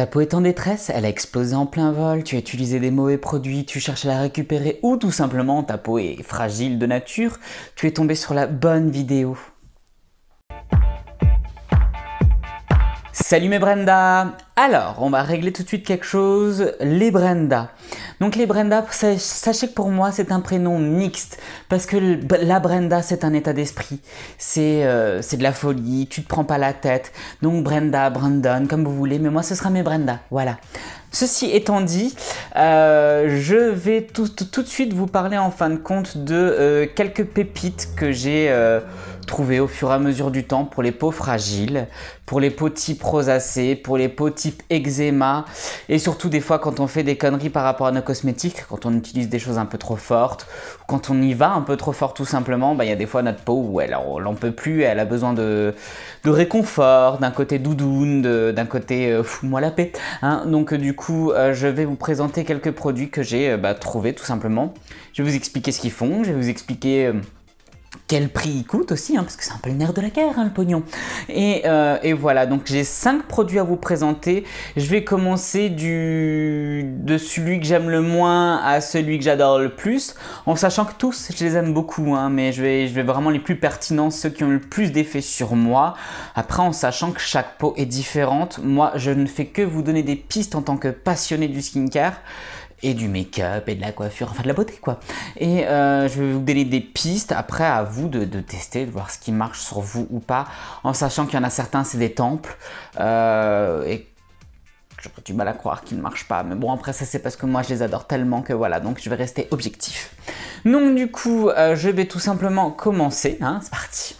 Ta peau est en détresse, elle a explosé en plein vol, tu as utilisé des mauvais produits, tu cherches à la récupérer ou tout simplement ta peau est fragile de nature, tu es tombé sur la bonne vidéo. Salut mes Brenda Alors, on va régler tout de suite quelque chose, les Brenda. Donc les Brenda, sachez que pour moi c'est un prénom mixte, parce que la Brenda c'est un état d'esprit, euh, c'est de la folie, tu te prends pas la tête, donc Brenda, Brandon, comme vous voulez, mais moi ce sera mes Brenda, voilà. Ceci étant dit, euh, je vais tout, de suite vous parler en fin de compte de euh, quelques pépites que j'ai trouver au fur et à mesure du temps pour les peaux fragiles, pour les peaux type rosacée, pour les peaux type eczéma, et surtout des fois quand on fait des conneries par rapport à nos cosmétiques, quand on utilise des choses un peu trop fortes, quand on y va un peu trop fort tout simplement, bah, il y a des fois notre peau où elle n'en peut plus, elle a besoin de, réconfort, d'un côté doudoune, d'un côté euh, fous-moi la paix. Hein. Donc euh, du coup, euh, je vais vous présenter quelques produits que j'ai bah, trouvés tout simplement. Je vais vous expliquer ce qu'ils font, je vais vous expliquer quel prix il coûte aussi, hein, parce que c'est un peu le nerf de la guerre, hein, le pognon. Euh, et, voilà, donc j'ai cinq produits à vous présenter. Je vais commencer du, de celui que j'aime le moins à celui que j'adore le plus, en sachant que tous, je les aime beaucoup, hein, mais je vais, je vais vraiment les plus pertinents, ceux qui ont le plus d'effet sur moi. Après, en sachant que chaque peau est différente, moi, je ne fais que vous donner des pistes en tant que passionné du skincare et du make-up et de la coiffure, enfin de la beauté quoi. Et euh, je vais vous donner des pistes après à vous de, tester, de voir ce qui marche sur vous ou pas, en sachant qu'il y en a certains c'est des temples euh, et j'aurais du mal à croire qu'ils ne marchent pas. Mais bon, après, ça, c'est parce que moi, je les adore tellement que voilà, donc je vais rester objectif. Donc, du coup, euh, je vais tout simplement commencer. Hein, c'est parti.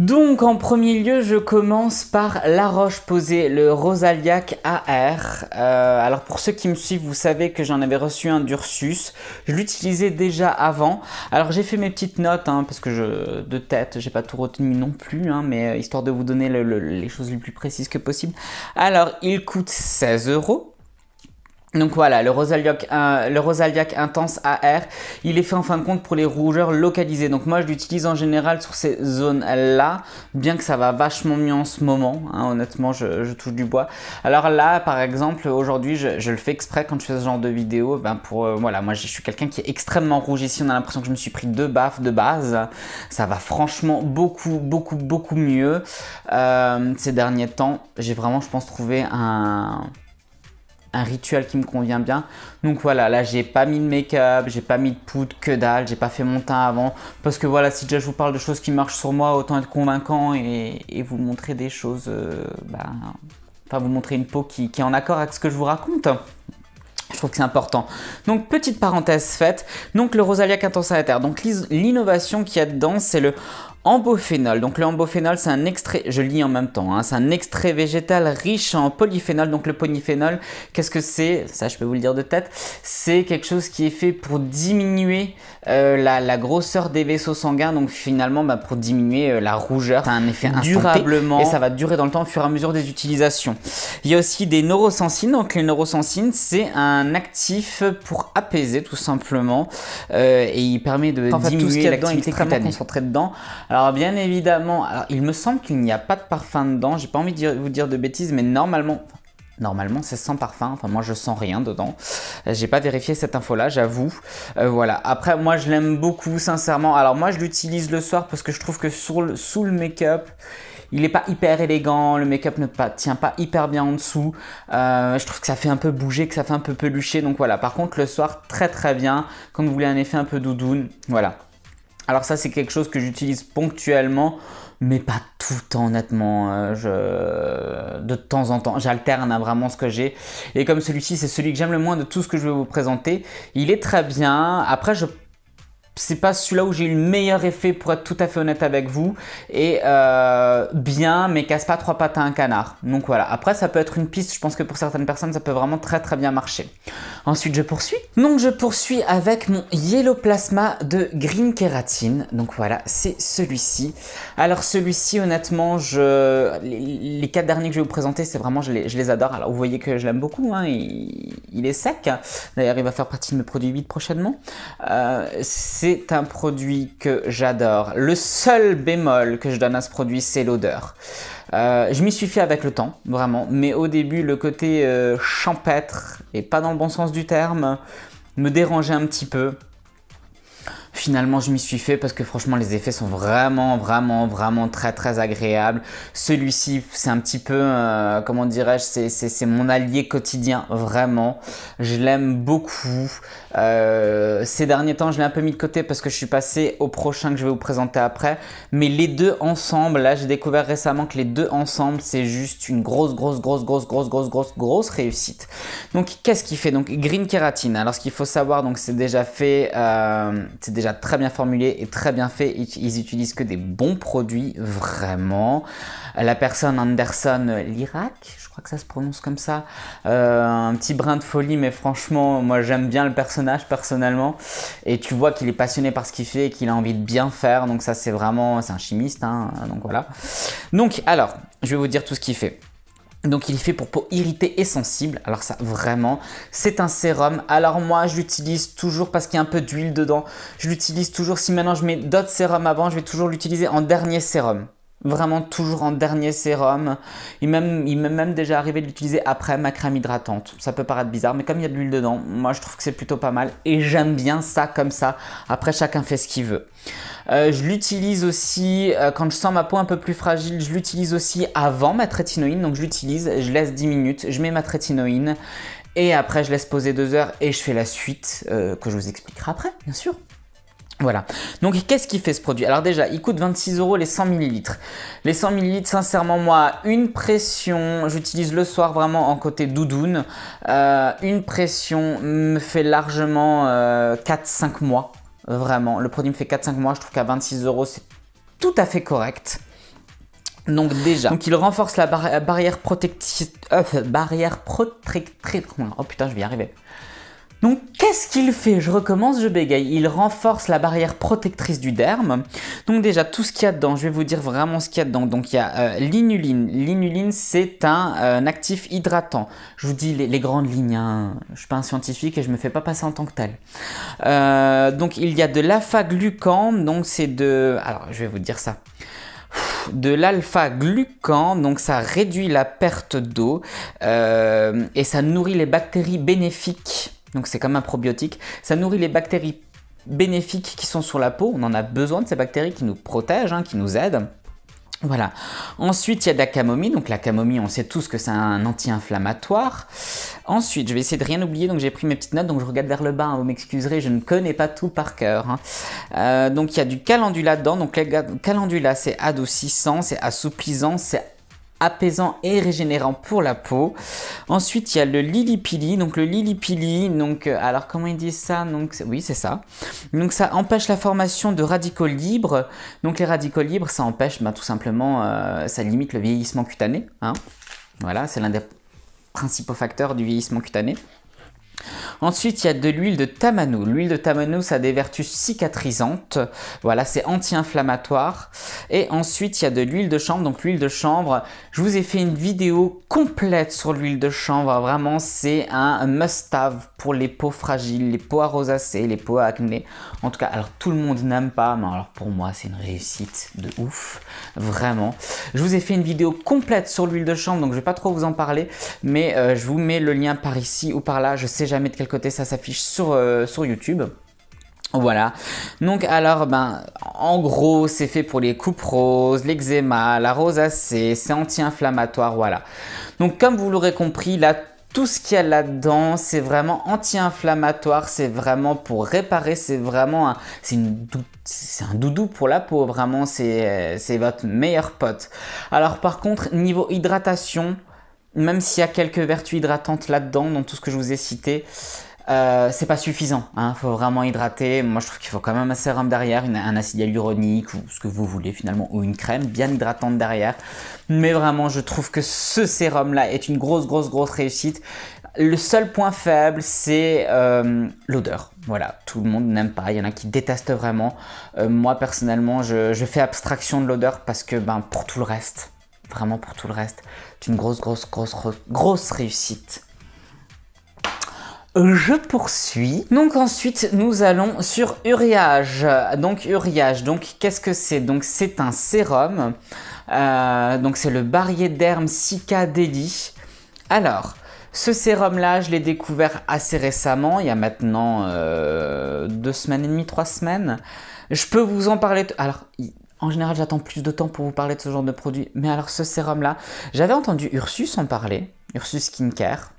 Donc en premier lieu, je commence par La roche Posée, le Rosaliac AR. Euh, alors pour ceux qui me suivent, vous savez que j'en avais reçu un d'Ursus. Je l'utilisais déjà avant. Alors j'ai fait mes petites notes, hein, parce que je, de tête, j'ai pas tout retenu non plus, hein, mais euh, histoire de vous donner les choses les plus précises que possible. Alors il coûte 16 euros. Donc voilà, le Rosaliac euh, le Intense AR, il est fait en fin de compte pour les rougeurs localisées. Donc moi, je l'utilise en général sur ces zones-là, bien que ça va vachement mieux en ce moment. Hein, honnêtement, je, touche du bois. Alors là, par exemple, aujourd'hui, je, le fais exprès quand je fais ce genre de vidéo. Ben pour euh, voilà, moi, je suis quelqu'un qui est extrêmement rouge ici. On a l'impression que je me suis pris deux baffes de base. Ça va franchement beaucoup, beaucoup, beaucoup mieux. Euh, ces derniers temps, j'ai vraiment, je pense, trouvé un un rituel qui me convient bien. Donc voilà, là j'ai pas mis de make-up, j'ai pas mis de poudre, que dalle, j'ai pas fait mon teint avant. Parce que voilà, si déjà je vous parle de choses qui marchent sur moi, autant être convaincant et, vous montrer des choses, euh, ben, enfin vous montrer une peau qui, est en accord avec ce que je vous raconte. Je trouve que c'est important. Donc, petite parenthèse faite. Donc, le Rosaliac Intense Donc, l'innovation qui y a dedans, c'est le Ambophénol, donc le ambophénol c'est un extrait, je lis en même temps, hein, c'est un extrait végétal riche en polyphénol, donc le polyphénol, qu'est-ce que c'est Ça je peux vous le dire de tête, c'est quelque chose qui est fait pour diminuer euh, la, grosseur des vaisseaux sanguins, donc finalement bah, pour diminuer euh, la rougeur, ça a un effet durablement et ça va durer dans le temps au fur et à mesure des utilisations. Il y a aussi des neurosensines, donc les neurosensines c'est un actif pour apaiser tout simplement euh, et il permet de en diminuer l'activité cutanée. dedans alors bien évidemment, il me semble qu'il n'y a pas de parfum dedans. J'ai pas envie de vous dire de bêtises, mais normalement, Normalement, c'est sans parfum. Enfin, moi, je sens rien dedans. Euh, j'ai pas vérifié cette info-là, j'avoue. Euh, voilà. Après, moi, je l'aime beaucoup, sincèrement. Alors, moi, je l'utilise le soir parce que je trouve que sous le, make-up, il n'est pas hyper élégant. Le make-up ne tient pas hyper bien en dessous. Euh, je trouve que ça fait un peu bouger, que ça fait un peu pelucher. Donc, voilà. Par contre, le soir, très très bien. Quand vous voulez un effet un peu doudoune, voilà. Alors ça c'est quelque chose que j'utilise ponctuellement mais pas tout le temps honnêtement. Euh, je... De temps en temps, j'alterne à vraiment ce que j'ai. Et comme celui-ci, c'est celui que j'aime le moins de tout ce que je vais vous présenter. Il est très bien. Après, je c'est pas celui-là où j'ai eu le meilleur effet pour être tout à fait honnête avec vous. Et euh, bien, mais casse pas trois pattes à un canard. Donc voilà. Après, ça peut être une piste. Je pense que pour certaines personnes, ça peut vraiment très très bien marcher. Ensuite, je poursuis. Donc je poursuis avec mon Yellow Plasma de Green Keratine. Donc voilà, c'est celui-ci. Alors celui-ci, honnêtement, je... Les, quatre derniers que je vais vous présenter, c'est vraiment, je les, adore. Alors vous voyez que je l'aime beaucoup. Hein. Il, est sec. D'ailleurs, il va faire partie de mes produits 8 prochainement. Euh, c'est c'est un produit que j'adore. Le seul bémol que je donne à ce produit, c'est l'odeur. Euh, je m'y suis fait avec le temps, vraiment. Mais au début, le côté euh, champêtre, et pas dans le bon sens du terme, me dérangeait un petit peu. Finalement, je m'y suis fait parce que franchement, les effets sont vraiment, vraiment, vraiment très, très agréables. Celui-ci, c'est un petit peu, euh, comment dirais-je, c'est mon allié quotidien, vraiment. Je l'aime beaucoup. Euh, ces derniers temps, je l'ai un peu mis de côté parce que je suis passé au prochain que je vais vous présenter après. Mais les deux ensemble, là j'ai découvert récemment que les deux ensemble, c'est juste une grosse, grosse, grosse, grosse, grosse, grosse, grosse, grosse réussite. Donc qu'est-ce qu'il fait Donc green Keratin Alors ce qu'il faut savoir, donc c'est déjà fait, euh, c'est déjà très bien formulé et très bien fait. Ils, utilisent que des bons produits, vraiment. La personne Anderson Lirac, je crois que ça se prononce comme ça. Euh, un petit brin de folie, mais franchement, moi j'aime bien le personnage personnellement. Et tu vois qu'il est passionné par ce qu'il fait et qu'il a envie de bien faire. Donc ça c'est vraiment, c'est un chimiste. Hein. donc voilà. Donc alors, je vais vous dire tout ce qu'il fait. Donc il fait pour peau irritée et sensible, alors ça vraiment, c'est un sérum, alors moi je l'utilise toujours parce qu'il y a un peu d'huile dedans, je l'utilise toujours, si maintenant je mets d'autres sérums avant, je vais toujours l'utiliser en dernier sérum, vraiment toujours en dernier sérum. Il m'est même, déjà arrivé de l'utiliser après ma crème hydratante. Ça peut paraître bizarre, mais comme il y a de l'huile dedans, moi je trouve que c'est plutôt pas mal. Et j'aime bien ça comme ça. Après, chacun fait ce qu'il veut. Euh, je l'utilise aussi, euh, quand je sens ma peau un peu plus fragile, je l'utilise aussi avant ma trétinoïne. Donc je l'utilise, je laisse 10 minutes, je mets ma trétinoïne. Et après, je laisse poser 2 heures et je fais la suite euh, que je vous expliquerai après, bien sûr. Voilà. Donc, qu'est-ce qui fait ce produit Alors déjà, il coûte 26 euros les 100 millilitres. Les 100 millilitres, sincèrement, moi, une pression, j'utilise le soir vraiment en côté doudoune. Euh, une pression me fait largement 4-5 euh, mois. Vraiment. Le produit me fait 4-5 mois. Je trouve qu'à 26 euros, c'est tout à fait correct. Donc déjà. Donc il renforce la, barrière protectrice. Euh, barrière protectrice. Oh putain, je vais y arriver. Donc qu'est-ce qu'il fait Je recommence, je bégaye. Il renforce la barrière protectrice du derme. Donc déjà tout ce qu'il y a dedans, je vais vous dire vraiment ce qu'il y a dedans. Donc il y a euh, l'inuline. L'inuline c'est euh, un, actif hydratant. Je vous dis les, grandes lignes, hein. je ne suis pas un scientifique et je ne me fais pas passer en tant que tel. Euh, donc il y a de lalpha glucan donc c'est de... Alors je vais vous dire ça de l'alpha-glucan, donc ça réduit la perte d'eau et ça nourrit les bactéries bénéfiques donc c'est comme un probiotique. Ça nourrit les bactéries bénéfiques qui sont sur la peau. On en a besoin de ces bactéries qui nous protègent, hein, qui nous aident. Voilà. Ensuite, il y a de la camomille. Donc la camomille, on sait tous que c'est un anti-inflammatoire. Ensuite, je vais essayer de rien oublier. Donc j'ai pris mes petites notes. Donc je regarde vers le bas. Hein. vous m'excuserez, je ne connais pas tout par cœur. Hein. Euh, donc il y a du calendula dedans. Donc le calendula, c'est adoucissant, c'est assouplissant, c'est apaisant et régénérant pour la peau. Ensuite, il y a le lilipili. Donc le lilipili, donc euh, alors comment ils disent ça Donc oui, c'est ça. Donc ça empêche la formation de radicaux libres. Donc les radicaux libres, ça empêche bah, tout simplement, euh, ça limite le vieillissement cutané. Hein voilà, c'est l'un des principaux facteurs du vieillissement cutané. Ensuite, il y a de l'huile de tamanou. L'huile de tamanou, ça a des vertus cicatrisantes. Voilà, c'est anti-inflammatoire. Et ensuite, il y a de l'huile de chambre. Donc, l'huile de chambre, je vous ai fait une vidéo complète sur l'huile de chambre. Vraiment, c'est un must-have pour les peaux fragiles, les peaux arrosacées, les peaux acné. En tout cas, alors tout le monde n'aime pas, mais alors pour moi, c'est une réussite de ouf. Vraiment. Je vous ai fait une vidéo complète sur l'huile de chambre, donc je vais pas trop vous en parler, mais euh, je vous mets le lien par ici ou par là. Je sais jamais de quel côté ça s'affiche sur, euh, sur YouTube. Voilà. Donc alors, ben, en gros, c'est fait pour les coupes roses, l'eczéma, la rosacée, c'est anti-inflammatoire, voilà. Donc comme vous l'aurez compris, là, tout ce qu'il y a là-dedans, c'est vraiment anti-inflammatoire, c'est vraiment pour réparer, c'est vraiment un, c'est un doudou pour la peau, vraiment, euh, c'est votre meilleur pote. Alors par contre, niveau hydratation, même s'il y a quelques vertus hydratantes là-dedans, dans tout ce que je vous ai cité, euh, c'est pas suffisant. Il hein. faut vraiment hydrater. Moi, je trouve qu'il faut quand même un sérum derrière, un acide hyaluronique ou ce que vous voulez finalement, ou une crème bien hydratante derrière. Mais vraiment, je trouve que ce sérum-là est une grosse, grosse, grosse réussite. Le seul point faible, c'est euh, l'odeur. Voilà, tout le monde n'aime pas. Il y en a qui détestent vraiment. Euh, moi, personnellement, je, je fais abstraction de l'odeur parce que ben, pour tout le reste, vraiment pour tout le reste. C'est une grosse, grosse, grosse, grosse réussite. Je poursuis. Donc ensuite, nous allons sur Uriage. Donc Uriage, donc qu'est-ce que c'est Donc c'est un sérum. Euh, donc c'est le Sika Deli. Alors, ce sérum-là, je l'ai découvert assez récemment, il y a maintenant euh, deux semaines et demie, trois semaines. Je peux vous en parler... Alors, en général, j'attends plus de temps pour vous parler de ce genre de produit. Mais alors, ce sérum-là, j'avais entendu Ursus en parler, Ursus Skincare.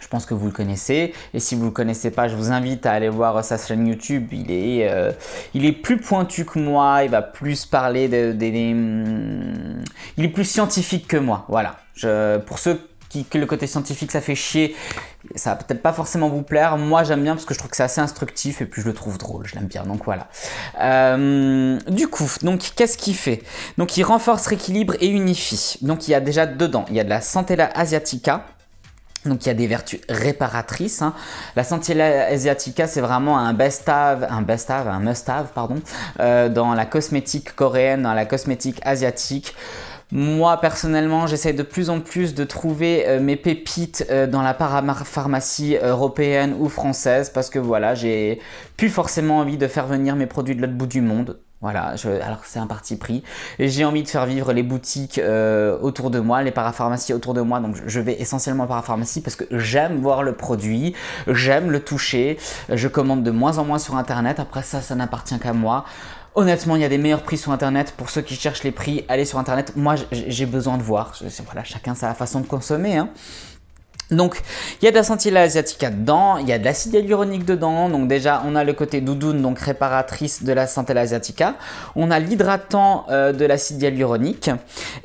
Je pense que vous le connaissez. Et si vous ne le connaissez pas, je vous invite à aller voir sa chaîne YouTube. Il est, euh, il est plus pointu que moi. Il va plus parler des... De, hum, Il est plus scientifique que moi. Voilà. pour ceux que le côté scientifique ça fait chier, ça va peut-être pas forcément vous plaire. Moi j'aime bien parce que je trouve que c'est assez instructif et puis je le trouve drôle, je l'aime bien. Donc voilà. Euh, du coup, donc qu'est-ce qu'il fait Donc il renforce, rééquilibre et unifie. Donc il y a déjà dedans, il y a de la Santella asiatica. Donc il y a des vertus réparatrices. Hein. La Centella asiatica, c'est vraiment un best have un best un must-have, pardon, euh, dans la cosmétique coréenne, dans la cosmétique asiatique. Moi personnellement, j'essaie de plus en plus de trouver euh, mes pépites euh, dans la parapharmacie euh, européenne ou française parce que voilà, j'ai plus forcément envie de faire venir mes produits de l'autre bout du monde. Voilà, je, alors c'est un parti pris. J'ai envie de faire vivre les boutiques autour de moi, les parapharmacies autour de moi. Donc je vais essentiellement à parapharmacie parce que j'aime voir le produit, j'aime le toucher. Je commande de moins en moins sur internet. Après ça, ça n'appartient qu'à moi. Honnêtement, il y a des meilleurs prix sur internet. Pour ceux qui cherchent les prix, allez sur internet. Moi, j'ai besoin de voir. Voilà, chacun sa façon de consommer. Hein. Donc, il y a de la scintilla asiatica dedans, il y a de l'acide hyaluronique dedans. Donc déjà, on a le côté doudoune, donc réparatrice de la scintilla asiatica. On a l'hydratant euh, de l'acide hyaluronique.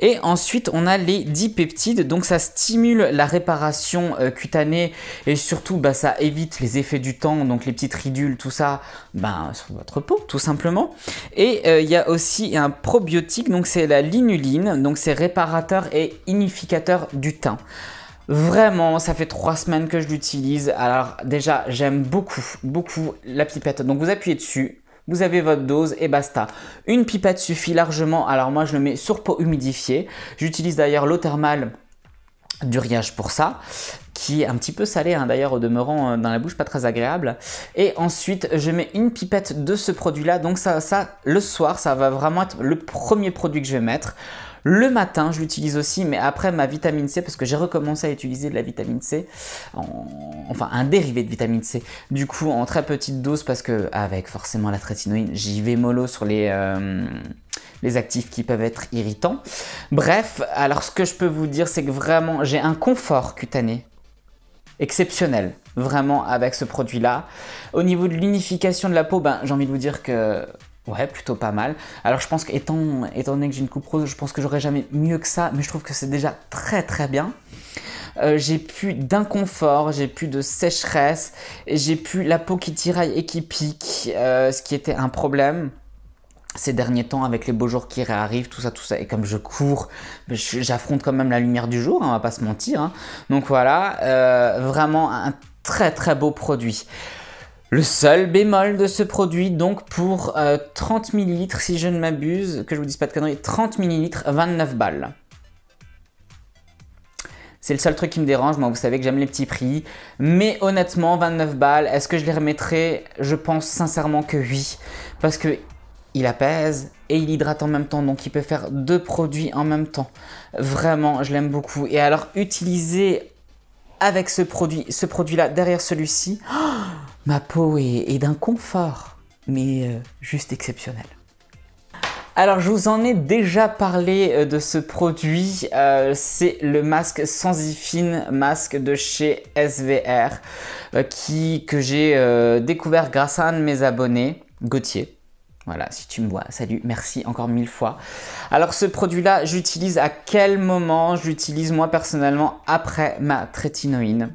Et ensuite, on a les dipeptides. Donc ça stimule la réparation euh, cutanée et surtout, bah, ça évite les effets du temps, donc les petites ridules, tout ça, bah, sur votre peau, tout simplement. Et euh, il y a aussi un probiotique, donc c'est la linuline. Donc c'est réparateur et unificateur du teint. Vraiment, ça fait trois semaines que je l'utilise. Alors déjà, j'aime beaucoup, beaucoup la pipette. Donc vous appuyez dessus, vous avez votre dose et basta. Une pipette suffit largement. Alors moi, je le mets sur peau humidifiée. J'utilise d'ailleurs l'eau thermale du riage pour ça qui est un petit peu salée hein, d'ailleurs au demeurant euh, dans la bouche pas très agréable et ensuite je mets une pipette de ce produit là donc ça, ça le soir ça va vraiment être le premier produit que je vais mettre le matin, je l'utilise aussi, mais après ma vitamine C, parce que j'ai recommencé à utiliser de la vitamine C, enfin un dérivé de vitamine C, du coup en très petite dose, parce que avec forcément la trétinoïne, j'y vais mollo sur les... Euh, les actifs qui peuvent être irritants. Bref, alors ce que je peux vous dire, c'est que vraiment, j'ai un confort cutané exceptionnel, vraiment, avec ce produit-là. Au niveau de l'unification de la peau, ben, j'ai envie de vous dire que Ouais, plutôt pas mal. Alors je pense qu'étant étant donné que j'ai une coupe rose, je pense que j'aurais jamais mieux que ça, mais je trouve que c'est déjà très très bien. Euh, j'ai plus d'inconfort, j'ai plus de sécheresse, j'ai plus la peau qui tiraille et qui pique, euh, ce qui était un problème ces derniers temps avec les beaux jours qui réarrivent, tout ça, tout ça. Et comme je cours, j'affronte quand même la lumière du jour, hein, on va pas se mentir. Hein. Donc voilà, euh, vraiment un très très beau produit. Le seul bémol de ce produit, donc pour 30 euh, ml, si je ne m'abuse, que je vous dise pas de conneries, 30 ml, 29 balles. C'est le seul truc qui me dérange, moi vous savez que j'aime les petits prix. Mais honnêtement, 29 balles, est-ce que je les remettrais Je pense sincèrement que oui. Parce que il apaise et il hydrate en même temps, donc il peut faire deux produits en même temps. Vraiment, je l'aime beaucoup. Et alors, utiliser avec ce produit, ce produit-là derrière celui-ci, oh, ma peau est, d'un confort, mais euh, juste exceptionnel. Alors je vous en ai déjà parlé euh, de ce produit, euh, c'est le masque Sensifine masque de chez SVR qui, que j'ai découvert grâce à un de mes abonnés, Gauthier. Voilà, si tu me vois, salut, merci encore mille fois. Alors ce produit-là, j'utilise à quel moment J'utilise moi personnellement après ma trétinoïne.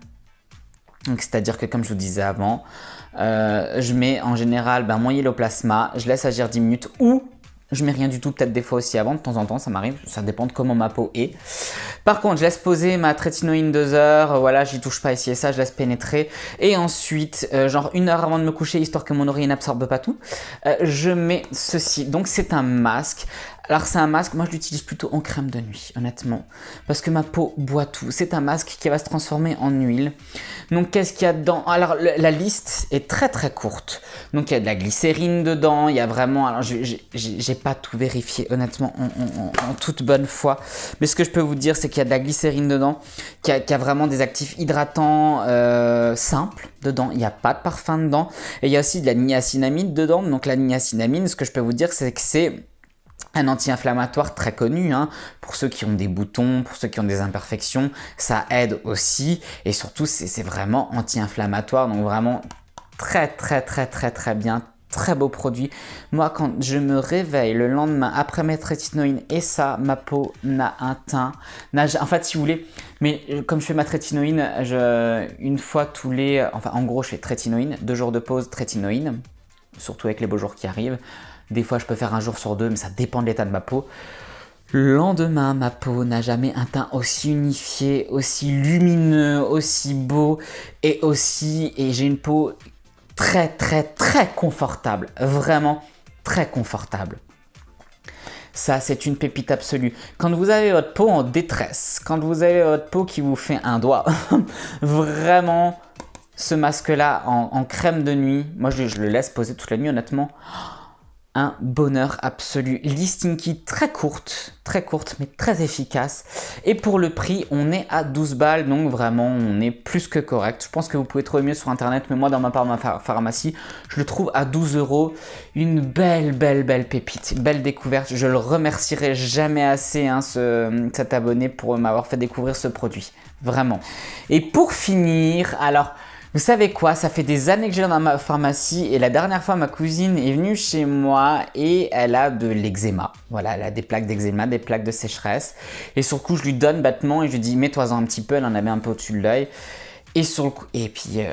C'est-à-dire que comme je vous disais avant, euh, je mets en général ben, mon le plasma, je laisse agir 10 minutes ou je mets rien du tout, peut-être des fois aussi avant, de temps en temps ça m'arrive, ça dépend de comment ma peau est. Par contre, je laisse poser ma trétinoïne 2 heures, voilà, j'y touche pas ici et ça, je laisse pénétrer. Et ensuite, euh, genre une heure avant de me coucher, histoire que mon oreille n'absorbe pas tout, euh, je mets ceci. Donc c'est un masque alors c'est un masque, moi je l'utilise plutôt en crème de nuit, honnêtement, parce que ma peau boit tout. C'est un masque qui va se transformer en huile. Donc qu'est-ce qu'il y a dedans Alors la liste est très très courte. Donc il y a de la glycérine dedans, il y a vraiment... Alors j'ai pas tout vérifié, honnêtement, en, toute bonne foi. Mais ce que je peux vous dire, c'est qu'il y a de la glycérine dedans, qu'il y, a vraiment des actifs hydratants euh, simples dedans. Il n'y a pas de parfum dedans. Et il y a aussi de la niacinamide dedans. Donc la niacinamide, ce que je peux vous dire, c'est que c'est un anti-inflammatoire très connu hein. pour ceux qui ont des boutons, pour ceux qui ont des imperfections, ça aide aussi et surtout c'est vraiment anti-inflammatoire donc vraiment très très très très très bien très beau produit. Moi quand je me réveille le lendemain après mes trétinoïnes et ça ma peau n'a un teint, en fait si vous voulez mais euh, comme je fais ma trétinoïne je, une fois tous les enfin en gros je fais trétinoïne, deux jours de pause trétinoïne surtout avec les beaux jours qui arrivent des fois, je peux faire un jour sur deux, mais ça dépend de l'état de ma peau. Le lendemain, ma peau n'a jamais un teint aussi unifié, aussi lumineux, aussi beau et aussi. Et j'ai une peau très, très, très confortable. Vraiment très confortable. Ça, c'est une pépite absolue. Quand vous avez votre peau en détresse, quand vous avez votre peau qui vous fait un doigt, vraiment, ce masque-là en, crème de nuit, moi je, je, le laisse poser toute la nuit, honnêtement un bonheur absolu. Listing kit très courte, très courte mais très efficace. Et pour le prix, on est à 12 balles, donc vraiment on est plus que correct. Je pense que vous pouvez trouver mieux sur internet, mais moi dans ma, part, ma pharmacie, je le trouve à 12 euros. Une belle, belle, belle pépite, belle découverte. Je le remercierai jamais assez, hein, ce, cet abonné, pour m'avoir fait découvrir ce produit. Vraiment. Et pour finir, alors vous savez quoi, ça fait des années que j'ai dans ma pharmacie et la dernière fois ma cousine est venue chez moi et elle a de l'eczéma. Voilà, elle a des plaques d'eczéma, des plaques de sécheresse. Et sur le coup, je lui donne battement et je lui dis mets-toi-en un petit peu, elle en avait un peu au-dessus de l'œil. Et sur le coup, et puis euh,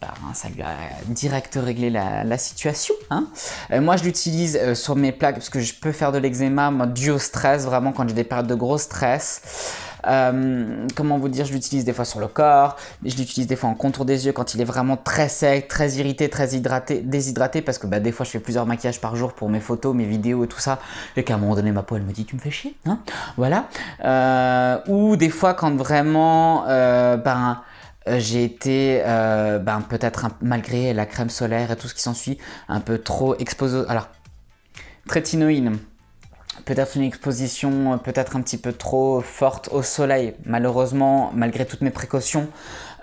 bah, hein, ça lui a direct réglé la, situation. Hein. Euh, moi, je l'utilise euh, sur mes plaques parce que je peux faire de l'eczéma, moi, dû au stress, vraiment quand j'ai des périodes de gros stress. Euh, comment vous dire, je l'utilise des fois sur le corps, je l'utilise des fois en contour des yeux quand il est vraiment très sec, très irrité, très hydraté, déshydraté parce que bah, des fois je fais plusieurs maquillages par jour pour mes photos, mes vidéos et tout ça et qu'à un moment donné ma peau elle me dit tu me fais chier, hein voilà. Euh, ou des fois quand vraiment euh, ben j'ai été ben, peut-être malgré la crème solaire et tout ce qui s'ensuit un peu trop exposé alors trétinoïne peut-être une exposition euh, peut-être un petit peu trop forte au soleil. Malheureusement, malgré toutes mes précautions,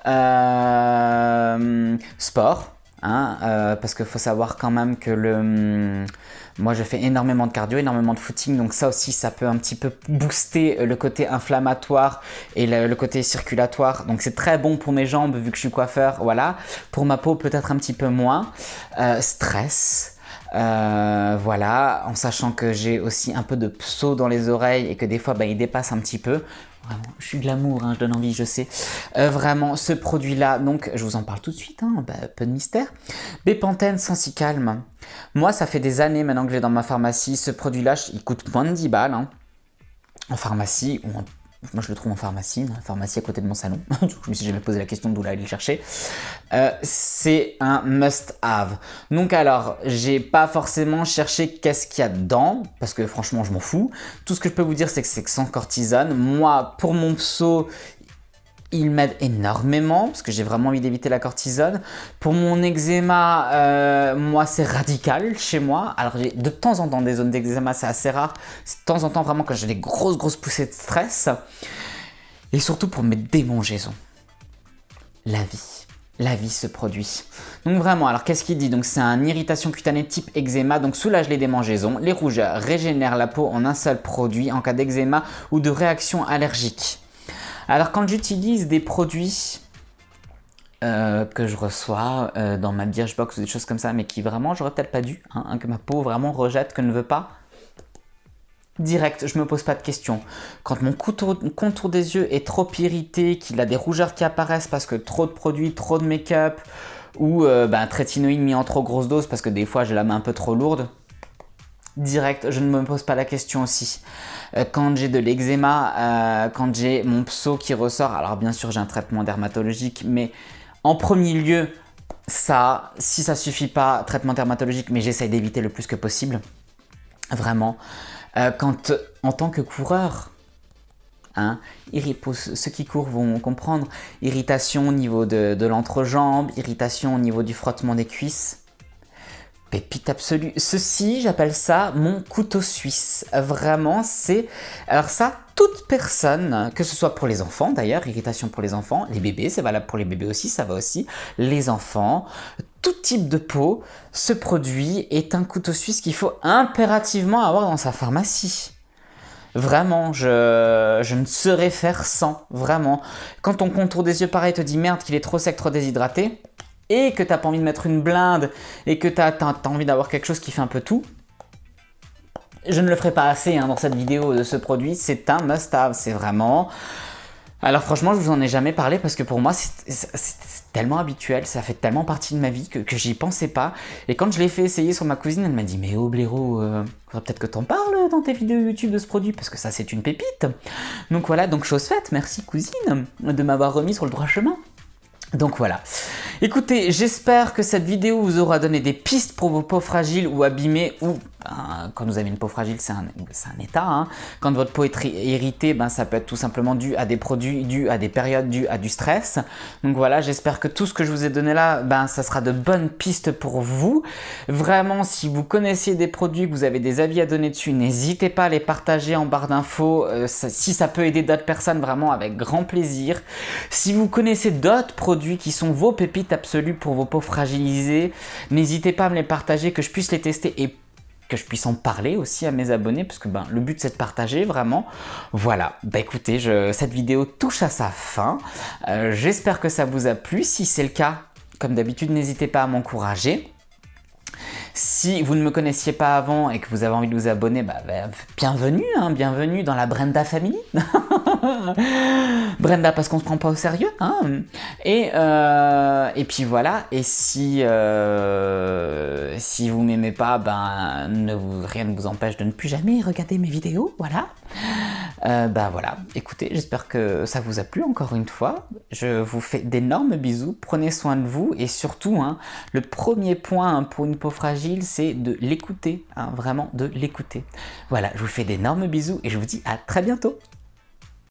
euh, sport, hein, euh, parce qu'il faut savoir quand même que le, mm, moi je fais énormément de cardio, énormément de footing, donc ça aussi ça peut un petit peu booster le côté inflammatoire et le, côté circulatoire. Donc c'est très bon pour mes jambes vu que je suis coiffeur, voilà. Pour ma peau peut-être un petit peu moins. stress. Euh, voilà, en sachant que j'ai aussi un peu de pseudo dans les oreilles et que des fois bah, il dépasse un petit peu. Vraiment, je suis de l'amour, hein, je donne envie, je sais. Euh, vraiment, ce produit-là, donc je vous en parle tout de suite, un hein, bah, peu de mystère. sans si calme. Moi, ça fait des années maintenant que j'ai dans ma pharmacie. Ce produit-là, il coûte moins de 10 balles. Hein. en pharmacie ou en moi, je le trouve en pharmacie, la hein, pharmacie à côté de mon salon. je me suis jamais posé la question d'où aller le chercher. Euh, c'est un must-have. Donc alors, j'ai pas forcément cherché qu'est-ce qu'il y a dedans, parce que franchement, je m'en fous. Tout ce que je peux vous dire, c'est que c'est sans cortisone. Moi, pour mon pso, il m'aide énormément parce que j'ai vraiment envie d'éviter la cortisone. Pour mon eczéma, euh, moi c'est radical chez moi. Alors j'ai de temps en temps des zones d'eczéma, c'est assez rare. De temps en temps vraiment quand j'ai des grosses grosses poussées de stress. Et surtout pour mes démangeaisons. La vie. La vie se produit. Donc vraiment, alors qu'est-ce qu'il dit Donc c'est un irritation cutanée type eczéma, donc soulage les démangeaisons, les rougeurs, régénèrent la peau en un seul produit en cas d'eczéma ou de réaction allergique. Alors quand j'utilise des produits euh, que je reçois euh, dans ma Birchbox ou des choses comme ça, mais qui vraiment j'aurais peut-être pas dû, hein, hein, que ma peau vraiment rejette, que ne veut pas. Direct, je me pose pas de questions. Quand mon contour, des yeux est trop irrité, qu'il a des rougeurs qui apparaissent parce que trop de produits, trop de make-up, ou euh, bah, trétinoïde mis en trop grosse dose parce que des fois j'ai la main un peu trop lourde, direct, je ne me pose pas la question aussi. Euh, quand j'ai de l'eczéma, euh, quand j'ai mon pso qui ressort, alors bien sûr j'ai un traitement dermatologique, mais en premier lieu, ça, si ça suffit pas, traitement dermatologique, mais j'essaye d'éviter le plus que possible. Vraiment. Euh, quand, en tant que coureur, Hein, ceux qui courent vont comprendre. Irritation au niveau de l'entrejambe, irritation au niveau du frottement des cuisses. Pépite absolue. Ceci, j'appelle ça mon couteau suisse. Vraiment, c'est... Alors ça, toute personne, que ce soit pour les enfants d'ailleurs, irritation pour les enfants, les bébés, c'est valable pour les bébés aussi, ça va aussi, les enfants, tout type de peau, ce produit est un couteau suisse qu'il faut impérativement avoir dans sa pharmacie. Vraiment, je, ne saurais faire sans, vraiment. Quand ton contour des yeux pareil te dit merde qu'il est trop sec, trop déshydraté, et que t'as pas envie de mettre une blinde et que t'as as, envie d'avoir quelque chose qui fait un peu tout, je ne le ferai pas assez hein, dans cette vidéo de ce produit, c'est un must-have, c'est vraiment... Alors franchement, je vous en ai jamais parlé parce que pour moi, c'est tellement habituel, ça fait tellement partie de ma vie que, j'y pensais pas. Et quand je l'ai fait essayer sur ma cousine, elle m'a dit « Mais oh Blaireau, euh, faudrait peut-être que t'en parles dans tes vidéos YouTube de ce produit parce que ça, c'est une pépite !» Donc voilà, donc chose faite, merci cousine de m'avoir remis sur le droit chemin. Donc voilà. Écoutez, j'espère que cette vidéo vous aura donné des pistes pour vos peaux fragiles ou abîmées ou ben, quand vous avez une peau fragile, c'est un, état. Hein. Quand votre peau est irritée, ben, ça peut être tout simplement dû à des produits, dû à des périodes, dû à du stress. Donc voilà, j'espère que tout ce que je vous ai donné là, ben, ça sera de bonnes pistes pour vous. Vraiment, si vous connaissiez des produits, que vous avez des avis à donner dessus, n'hésitez pas à les partager en barre d'infos. Euh, si ça peut aider d'autres personnes, vraiment avec grand plaisir. Si vous connaissez d'autres produits, qui sont vos pépites absolues pour vos peaux fragilisées. N'hésitez pas à me les partager, que je puisse les tester et que je puisse en parler aussi à mes abonnés, parce que ben, le but c'est de partager vraiment. Voilà, bah, écoutez, je, cette vidéo touche à sa fin. Euh, j'espère que ça vous a plu. Si c'est le cas, comme d'habitude, n'hésitez pas à m'encourager. Si vous ne me connaissiez pas avant et que vous avez envie de vous abonner, bah, bah, bienvenue, hein, bienvenue dans la Brenda Family. Brenda, parce qu'on se prend pas au sérieux. Hein. et, euh, et puis voilà. Et si, euh, si vous m'aimez pas, ben, rien ne vous empêche de ne plus jamais regarder mes vidéos. Voilà. Euh, ben voilà. Écoutez, j'espère que ça vous a plu encore une fois. Je vous fais d'énormes bisous. Prenez soin de vous. Et surtout, hein, le premier point pour une peau fragile, c'est de l'écouter. Hein, vraiment, de l'écouter. Voilà, je vous fais d'énormes bisous et je vous dis à très bientôt.